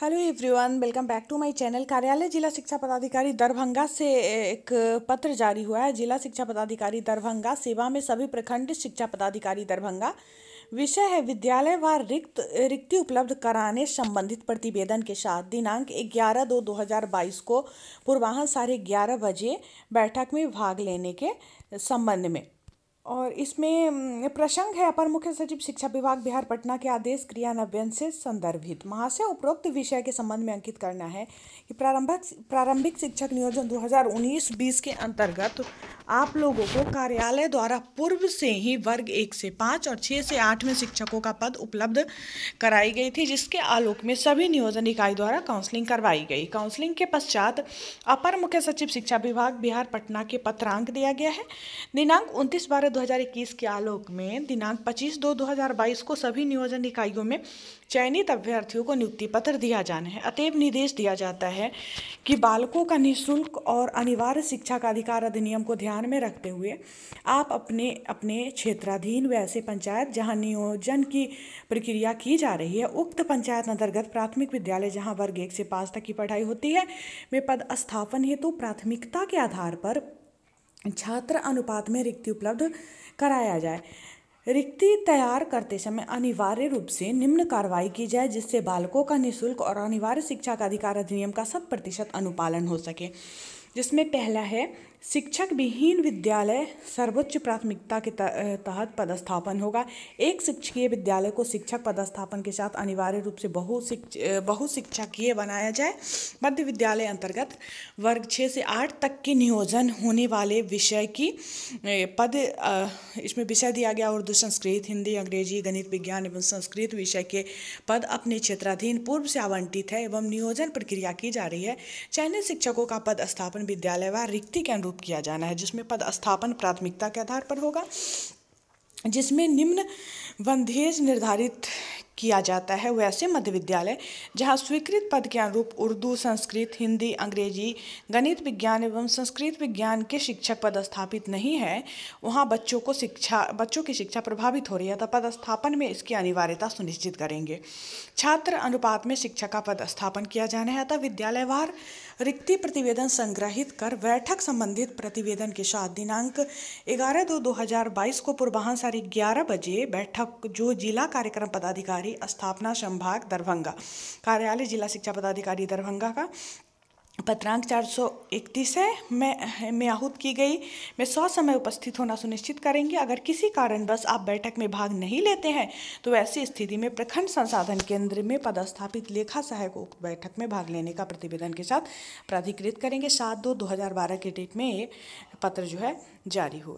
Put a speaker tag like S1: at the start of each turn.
S1: hello everyone welcome back to my channel कार्यालय जिला शिक्षा पदाधिकारी दरभंगा से एक पत्र जारी हुआ है जिला शिक्षा पदाधिकारी दरभंगा सेवा में सभी प्रखंड शिक्षा पदाधिकारी दरभंगा विषय है विद्यालय व रिक्त रिक्ति उपलब्ध कराने संबंधित प्रतिवेदन के साथ दिनांक 11 दो 2022 को पूर्वाहन साढ़े ग्यारह बजे बैठक में भाग लेने के संबंध में और इसमें हम्म, प्रसंग है अपर मुख्य सचिव शिक्षा विभाग बिहार पटना के आदेश क्रियान्वयन से संदर्भित महाशय उपरोक्त विषय के संबंध में अंकित करना है कि प्रारंभिक प्रारंभिक शिक्षक नियोजन 2019-20 के अंतर्गत आप लोगों को कार्यालय द्वारा पूर्व से ही वर्ग एक से पाँच और छः से आठ में शिक्षकों का पद उपलब्ध कराई गई थी जिसके आलोक में सभी नियोजन इकाई द्वारा काउंसलिंग करवाई गई काउंसलिंग के पश्चात अपर मुख्य सचिव शिक्षा विभाग बिहार पटना के पत्रांक दिया गया है दिनांक उनतीस बारह दो के आलोक में दिनांक पच्चीस दो दो को सभी नियोजन इकाइयों में चयनित अभ्यर्थियों को नियुक्ति पत्र दिया जाना है अतएव निर्देश दिया जाता है कि बालकों का निःशुल्क और अनिवार्य शिक्षा का अधिकार अधिनियम को ध्यान ध्यान में रखते हुए आप अपने अपने क्षेत्राधीन व ऐसे पंचायत जहां नियोजन की प्रक्रिया की जा रही है उक्त पंचायत अंतर्गत प्राथमिक विद्यालय जहां वर्ग एक से पाँच तक की पढ़ाई होती है में पद स्थापन हेतु तो प्राथमिकता के आधार पर छात्र अनुपात में रिक्ति उपलब्ध कराया जाए रिक्ति तैयार करते समय अनिवार्य रूप से निम्न कार्रवाई की जाए जिससे बालकों का निशुल्क और अनिवार्य शिक्षा का अधिकार अधिनियम का शत प्रतिशत अनुपालन हो सके जिसमें पहला है शिक्षक विहीन विद्यालय सर्वोच्च प्राथमिकता के तहत पदस्थापन होगा एक शिक्षकीय विद्यालय को शिक्षक पदस्थापन के साथ अनिवार्य रूप से बहु शिक्ष बहु शिक्षकीय बनाया जाए मध्य विद्यालय अंतर्गत वर्ग छः से आठ तक के नियोजन होने वाले विषय की पद इसमें विषय दिया गया उर्दू संस्कृत हिंदी अंग्रेजी गणित विज्ञान एवं संस्कृत विषय के पद अपने क्षेत्राधीन पूर्व से आवंटित है एवं नियोजन प्रक्रिया की जा रही है चयनित शिक्षकों का पद स्थापन स्थापन विद्यालय व रिक्ति के अनुरूप किया जाना है जिसमें पद स्थापन प्राथमिकता के आधार पर होगा जिसमें निम्न बंधेज निर्धारित किया जाता है वैसे मध्य विद्यालय जहाँ स्वीकृत पद के अनुरूप उर्दू संस्कृत हिंदी अंग्रेजी गणित विज्ञान एवं संस्कृत विज्ञान के शिक्षक पद स्थापित नहीं है वहाँ बच्चों को शिक्षा बच्चों की शिक्षा प्रभावित हो रही है तो पद स्थापन में इसकी अनिवार्यता सुनिश्चित करेंगे छात्र अनुपात में शिक्षा का पद स्थापन किया जाना है अतः विद्यालयवार रिक्ति प्रतिवेदन संग्रहित कर बैठक संबंधित प्रतिवेदन के साथ दिनांक 11 दो 2022 को पूर्वाहसारी ग्यारह बजे बैठक जो जिला कार्यक्रम पदाधिकारी स्थापना संभाग दरभंगा कार्यालय जिला शिक्षा पदाधिकारी दरभंगा का पत्रांक 431 है मैं मैं आहूत की गई मैं सौ समय उपस्थित होना सुनिश्चित करेंगे अगर किसी कारणवश आप बैठक में भाग नहीं लेते हैं तो ऐसी स्थिति में प्रखंड संसाधन केंद्र में पदस्थापित लेखा सहायक उक्त बैठक में भाग लेने का प्रतिवेदन के साथ प्राधिकृत करेंगे सात दो दो हज़ार बारह के डेट में ये पत्र जो है जारी हुआ